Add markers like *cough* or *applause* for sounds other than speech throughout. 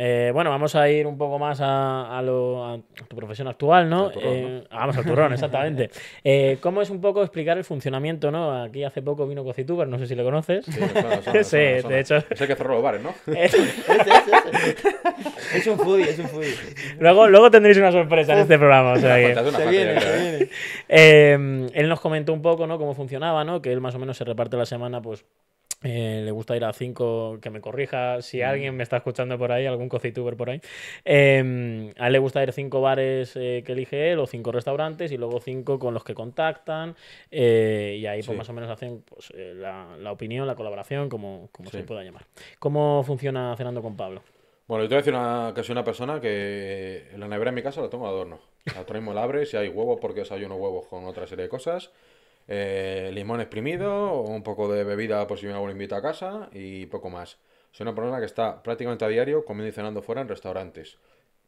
Eh, bueno, vamos a ir un poco más a, tu profesión actual, ¿no? Eh, ah, vamos al turrón, *laughs* exactamente. Eh, ¿Cómo es un poco explicar el funcionamiento, ¿no? Aquí hace poco vino Cocituber, no sé si lo conoces. Sí, *laughs* de hecho. Es que cerró los bares, ¿no? *laughs* es, un foodie, es un foodie. Luego, luego tendréis una sorpresa en este programa. O sea que... Se viene, se viene. Em, él nos comentó un poco, ¿no? Cómo funcionaba, ¿no? Que él más o menos se reparte la semana, pues eh, le gusta ir a cinco que me corrija si mm. alguien me está escuchando por ahí, algún cocituber por ahí. Em, a él le gusta ir a cinco bares eh, que elige él o cinco restaurantes y luego cinco con los que contactan eh, y ahí pues, más o menos hacen pues, la, opinión, la colaboración, como, se pueda llamar. ¿Cómo funciona Cenando con Pablo? Bueno, yo te voy a decir una, que soy una persona que la nevera en mi casa la tengo adorno. la traemos, la abres y hay huevos porque desayuno huevos con otra serie de cosas. Eh, limón exprimido, un poco de bebida por si me lo invita a casa y poco más. Soy una persona que está prácticamente a diario comiendo y cenando fuera en restaurantes.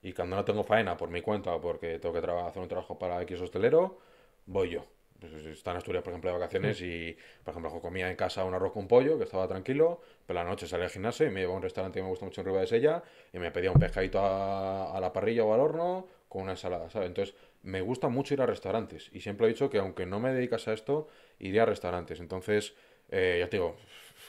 Y cuando no tengo faena por mi cuenta, porque tengo que hacer un trabajo para X hostelero, voy yo. Pues, pues, en Asturias, por ejemplo, de vacaciones mm. y, por ejemplo, comía en casa un arroz con pollo, que estaba tranquilo, pero la noche salí al gimnasio y me iba a un restaurante que me gusta mucho en Riva de Sella y me pedía un pescadito a la parrilla o al horno, con una ensalada, ¿sabes? Entonces, me gusta mucho ir a restaurantes y siempre he dicho que aunque no me dedicas a esto, iré a restaurantes. Entonces, eh, ya te digo,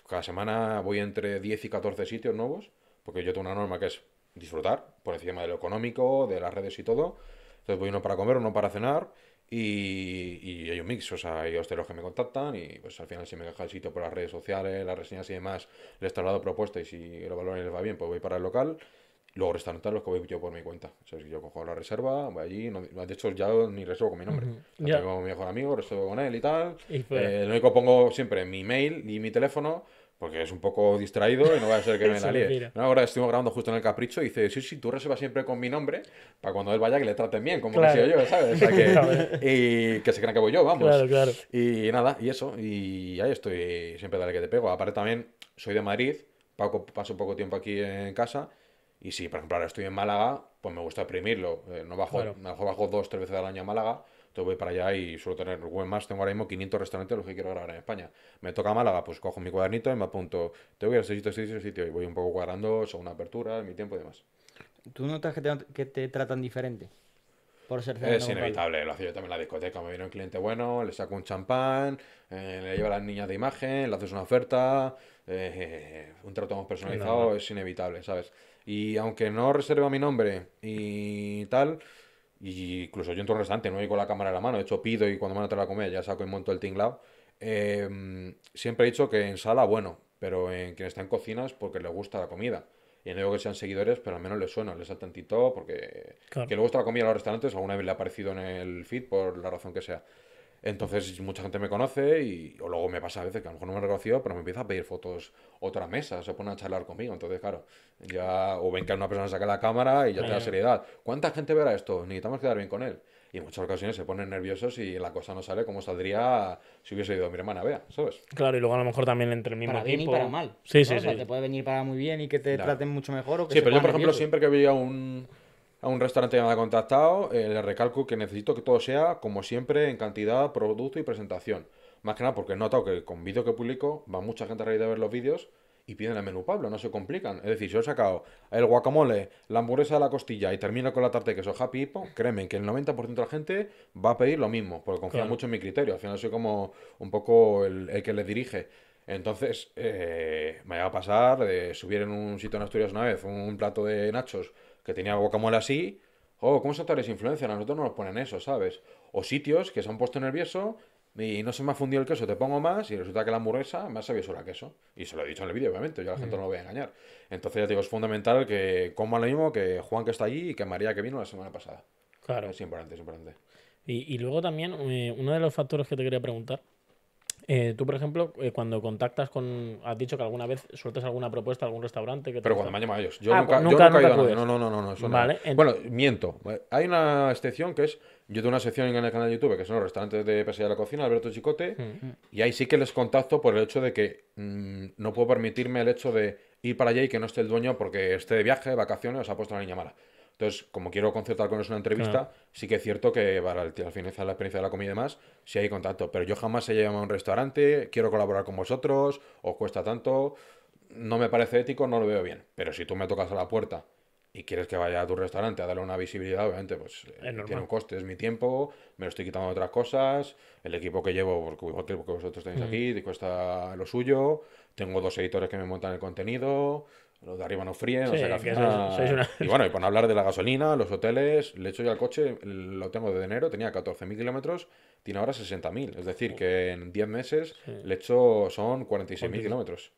cada semana voy entre 10 y 14 sitios nuevos, porque yo tengo una norma que es disfrutar, por encima de lo económico, de las redes y todo. Entonces voy uno para comer, uno para cenar y, hay un mix, o sea, hay hosteleros que me contactan y pues al final si me deja el sitio por las redes sociales, las reseñas y demás, les traslado propuestas y si los valores les va bien, pues voy para el local. Luego restaurantes los que voy yo por mi cuenta. yo cojo la reserva, voy allí, no, de hecho ya ni reservo con mi nombre. Tengo mi mejor amigo, reservo con él y tal. Eh, lo único pongo siempre mi mail y mi teléfono, porque es un poco distraído y no va a ser que *laughs* me la ahora estuvimos grabando justo en el capricho y dice, sí, sí, tú reservas siempre con mi nombre, para cuando él vaya que le traten bien, como lo que yo, ¿sabes? *laughs* y que se crean que voy yo, vamos. Claro, claro. Y nada, y eso, y ahí estoy, siempre dale que te pego. Aparte también, soy de Madrid, paso poco tiempo aquí en casa y si, por ejemplo, ahora estoy en Málaga, pues me gusta exprimirlo. Eh, no bajo, mejor bajo dos, tres veces al año a Málaga, entonces voy para allá y suelo tener bueno, más. Tengo ahora mismo 500 restaurantes los que quiero grabar en España. Me toca Málaga, pues cojo mi cuadernito y me apunto. Tengo que ir a ese sitio, ese sitio, sitio. Y voy un poco cuadrando según una apertura, mi tiempo y demás. ¿Tú notas que te, tratan diferente? Por ser es inevitable, lo hacía yo también en la discoteca. Me viene un cliente bueno, le saco un champán, eh, le llevo a las niñas de imagen, le haces una oferta, eh, *laughs* un trato más personalizado, es inevitable, ¿sabes? Y aunque no reserva mi nombre y tal, y incluso yo entro en restaurante, no voy con la cámara en la mano, de hecho pido y cuando me van a, la comida ya saco y monto el tinglao, Eh, em, siempre he dicho que en sala, bueno, pero en quien está en cocina porque le gusta la comida. Y no digo que sean seguidores, pero al menos les suena, les un porque que le gusta la comida en los restaurantes, alguna vez le ha aparecido en el feed por la razón que sea. Entonces mucha gente me conoce y o luego me pasa a veces que a lo mejor no me han pero me empieza a pedir fotos otra mesa, se pone a charlar conmigo. Entonces, claro, ya o ven que una persona saca la cámara y ya te da seriedad. ¿Cuánta gente verá esto? Necesitamos quedar bien con él. Y en muchas ocasiones se ponen nerviosos y la cosa no sale como saldría si hubiese ido mi hermana, vea, ¿sabes? Claro, y luego a lo mejor también entre el mismo para Bien y para mal. Sí, sí, o sea, Te puede venir para muy bien y que te traten mucho mejor o que Sí, pero yo, por ejemplo, siempre que veía un, a un restaurante que me ha contactado, eh, le recalco que necesito que todo sea, como siempre, en cantidad, producto y presentación. Más que nada porque he notado que con vídeos que publico va mucha gente a raíz de ver los vídeos y piden el menú Pablo, no se complican. Es decir, si yo he sacado el guacamole, la hamburguesa de la costilla y termino con la tarta que queso Happy Hippo, créeme que el 90% de la gente va a pedir lo mismo, porque confía mucho en mi criterio. Al final soy como un poco el, que les dirige. Entonces, eh, me va a pasar de subir en un sitio en Asturias una vez un plato de nachos que tenía guacamole así, oh, ¿cómo son esa influencia? A nosotros no nos ponen eso, ¿sabes? O sitios que se han puesto nervioso y no se me ha fundido el queso, te pongo más y resulta que la hamburguesa me ha sabido queso. Y se lo he dicho en el vídeo, obviamente, yo a la gente mm. no lo voy a engañar. Entonces ya digo, es fundamental que como lo mismo que Juan que está allí y que María que vino la semana pasada. Claro. Es importante, es importante. Y, luego también, eh, uno de los factores que te quería preguntar, eh, tú, por ejemplo, eh, cuando contactas con. Has dicho que alguna vez sueltas alguna propuesta a algún restaurante. Que Pero cuando me han llamado ellos. Yo ah, nunca, pues yo nunca, he ido a No, no, no, no. no. Bueno, miento. Hay una excepción que es. Yo tengo una sección en el canal de YouTube que son los restaurantes de Pesadilla de la Cocina, Alberto Chicote. Mm. Y ahí sí que les contacto por el hecho de que mm, no puedo permitirme el hecho de ir para allá y que no esté el dueño porque esté de viaje, de vacaciones, o se ha puesto una niña mala. Entonces, como quiero concertar con ellos una entrevista, sí que es cierto que para al final la experiencia de la comida y demás, sí hay contacto. Pero yo jamás he llamado a un restaurante, quiero colaborar con vosotros, os cuesta tanto, no me parece ético, no lo veo bien. Pero si tú me tocas a la puerta y quieres que vaya a tu restaurante a darle una visibilidad, obviamente, pues eh, tiene un coste, es mi tiempo, me lo estoy quitando de otras cosas, el equipo que llevo, porque igual que vosotros tenéis aquí, mm. cuesta lo suyo, tengo dos editores que me montan el contenido, los de arriba no fríen, o sea Y bueno, y por hablar de la gasolina, los hoteles, le echo yo al coche, lo tengo de enero, tenía 14.000 kilómetros, tiene ahora 60.000, es decir, que en 10 meses le echo son 46.000 kilómetros.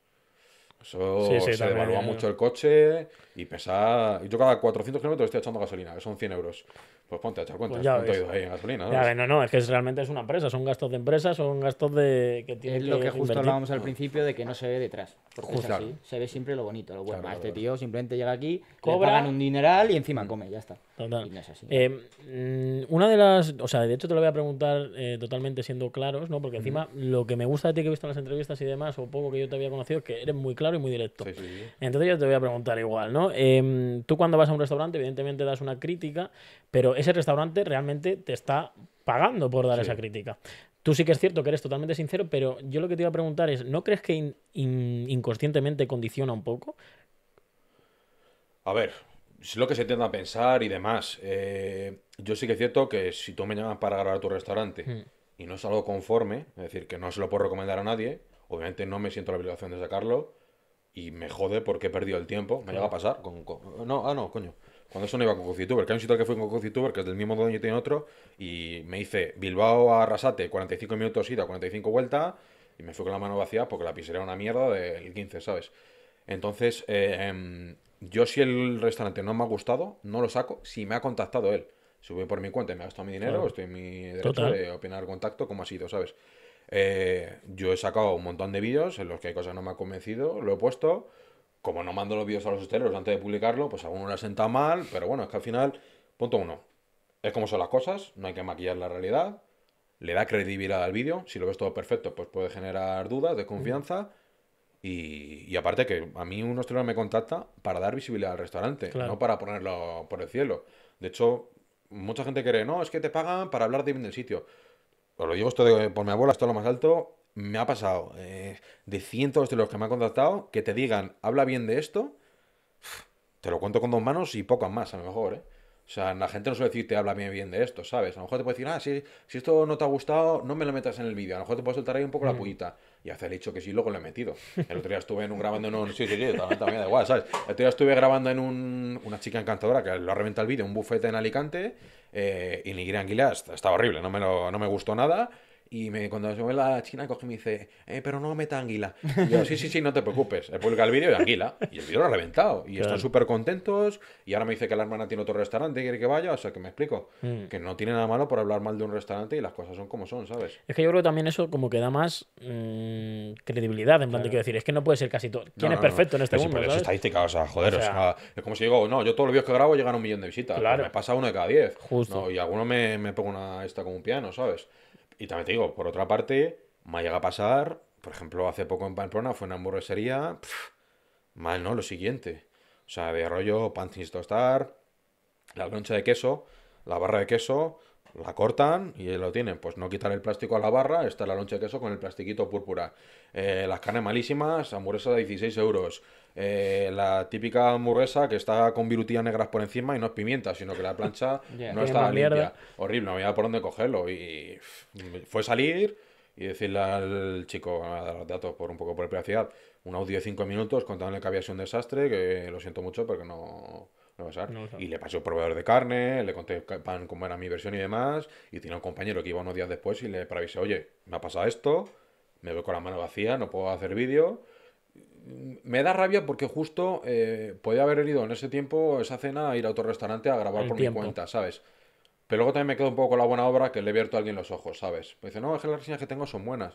Eso se devalúa eh. mucho el coche y pesa. Yo cada 400 kilómetros estoy echando gasolina, que son 100 euros. Pues ponte a echar cuenta. Pues ido ahí gasolina. ¿no? no, es que realmente es una empresa. Son gastos de empresa, son gastos de. Que es lo que, justo hablábamos al principio de que no se ve detrás. Justo. Se ve siempre lo bonito, lo bueno. este tío simplemente llega aquí, Cobra, le pagan un dineral y encima come, ya está. Eh, mm, una de las. O sea, de hecho te lo voy a preguntar eh, totalmente siendo claros, ¿no? Porque encima lo que me gusta de ti que he visto en las entrevistas y demás, o poco que yo te había conocido, es que eres muy claro y muy directo. Entonces yo te voy a preguntar igual, ¿no? Em, tú cuando vas a un restaurante, evidentemente das una crítica, pero ese restaurante realmente te está pagando por dar esa crítica. Tú sí que es cierto que eres totalmente sincero, pero yo lo que te iba a preguntar es, ¿no crees que inconscientemente condiciona un poco? A ver, es lo que se tiende a pensar y demás. Eh, yo sí que es cierto que si tú me llamas para grabar tu restaurante hmm. y no es algo conforme, es decir, que no se lo puedo recomendar a nadie, obviamente no me siento la obligación de sacarlo y me jode porque he perdido el tiempo. Me llega a pasar con, No, ah, no, coño. Cuando eso no iba con CoCituber, que hay un sitio que fue con CoCituber, que es del mismo dueño y tiene otro, y me dice Bilbao a Arrasate, 45 minutos ida, 45 vuelta, y me fui con la mano vacía porque la pizzería era una mierda del 15, ¿sabes? Entonces, eh em, yo si el restaurante no me ha gustado, no lo saco si me ha contactado él. Si por mi cuenta y me ha gastado mi dinero, estoy en mi derecho de opinar contacto como ha sido, ¿sabes? Eh, yo he sacado un montón de vídeos en los que hay cosas que no me ha convencido, lo he puesto. Como no mando los vídeos a los hosteleros antes de publicarlo, pues a uno le sentado mal, pero bueno, es que al final, punto uno, es como son las cosas, no hay que maquillar la realidad, le da credibilidad al vídeo, si lo ves todo perfecto, pues puede generar dudas, desconfianza. confianza y, aparte que a mí un hostelero me contacta para dar visibilidad al restaurante, no para ponerlo por el cielo. De hecho, mucha gente cree, no, es que te pagan para hablar bien del sitio. Os lo digo esto por mi abuela, esto lo más alto. Me ha pasado eh, de cientos de los que me han contactado que te digan, habla bien de esto. Te lo cuento con dos manos y pocas más, a lo mejor, ¿eh? O sea, la gente no suele decirte, habla bien, de esto, ¿sabes? A lo mejor te puede decir, ah, si, esto no te ha gustado, no me lo metas en el vídeo. A lo mejor te puede soltar ahí un poco la mm. pullita y hace el hecho que sí, luego lo he metido. El otro día estuve en un grabando en un. Sí, sí, sí, también, también da igual, ¿sabes? El otro día estuve grabando en un, una chica encantadora que lo ha reventado el vídeo, un bufete en Alicante, eh, y Nigiri Aguilar, estaba horrible, no me, no me gustó nada. Y cuando se vuelve la china, coge y me dice, eh, pero no meta anguila. Y yo, sí, sí, sí, no te preocupes. He publicado el vídeo de anguila. Y el vídeo lo ha reventado. Y están súper contentos. Y ahora me dice que la hermana tiene otro restaurante y quiere que vaya. O sea, que me explico. Mm. Que no tiene nada malo por hablar mal de un restaurante y las cosas son como son, ¿sabes? Es que yo creo que también eso como que da más mm, credibilidad. En plan, te quiero decir, es que no puede ser casi todo. ¿Quién es perfecto en este mundo? Es estadística, o sea, joder. O sea, es como si digo, no, yo todos los vídeos que grabo llegan a un millón de visitas. Pues me pasa uno de cada diez. Justo. y alguno me, me pongo una esta como un piano, ¿sabes? Y también te digo, por otra parte, me llega a pasar, por ejemplo, hace poco en Pamplona fue una hamburguesería, mal, ¿no? Lo siguiente. O sea, de rollo, sin tostar, la loncha de queso, la barra de queso, la cortan y lo tienen. Pues no quitan el plástico a la barra, está la loncha de queso con el plastiquito púrpura. Eh, las carnes malísimas, hamburguesas de 16 euros. Eh, la típica hamburguesa que está con virutillas negras por encima y no es pimienta, sino que la plancha *laughs* no estaba limpia. Horrible, no había por dónde cogerlo. Y fue salir y decirle al chico, a dar los datos por un poco por privacidad, un audio de 5 minutos contándole que había sido un desastre, que lo siento mucho, porque no, no va a ser. y le pasé un proveedor de carne, le conté cómo era mi versión y demás, y tenía un compañero que iba unos días después y le avisé, oye, me ha pasado esto, me veo con la mano vacía, no puedo hacer vídeo me da rabia porque justo eh, podía haber herido en ese tiempo esa cena a e ir a otro restaurante a grabar por mi cuenta, ¿sabes? Pero luego también me quedo un poco con la buena obra que le he abierto a alguien los ojos, ¿sabes? Me dice, no, es que las reseñas que tengo son buenas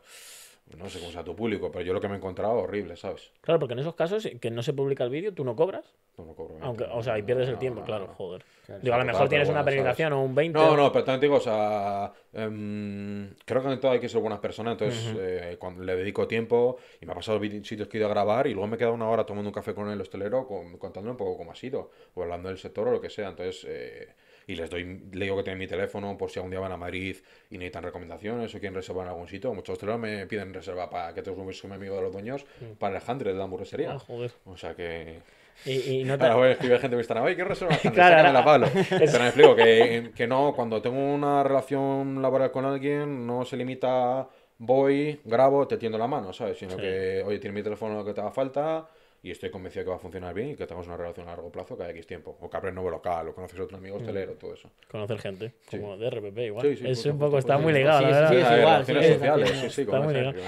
no sé cómo sea tu público, pero yo lo que me he encontrado horrible, ¿sabes? Claro, porque en esos casos que no se publica el vídeo, tú no cobras. No, no cobro. Aunque, o sea, y pierdes el tiempo, claro, joder. Digo, a lo mejor tienes una penalización o un 20. No, no, pero también digo, o sea, em, creo que en todo hay que ser buenas personas, entonces eh, cuando le dedico tiempo y me ha pasado sitios que he ido a grabar y luego me he quedado una hora tomando un café con el hostelero con, contándole un poco cómo ha sido, o hablando del sector o lo que sea, entonces... Eh, y les doy, le digo que tienen mi teléfono por si algún día van a Madrid y necesitan recomendaciones o quieren reservar en algún sitio. Muchos hosteleros me piden reserva para que te con un amigo de los dueños mm. para Alejandro de la hamburguesería. Ah, joder. O sea que. Y, no te... voy a escribir gente que está ¿qué reserva? claro, la Pablo. *laughs* Pero me explico que, no, cuando tengo una relación laboral con alguien, no se limita voy, grabo, te tiendo la mano, ¿sabes? Sino que, oye, tiene mi teléfono que te haga falta, y estoy convencido que va a funcionar bien y que tengamos una relación a largo plazo cada X tiempo. O que abres nuevo local, o conoces a otro amigo hostelero, mm. todo eso. Conocer gente, como de RPP igual. es un poco, está muy ligado, verdad. Sí, sí, sí,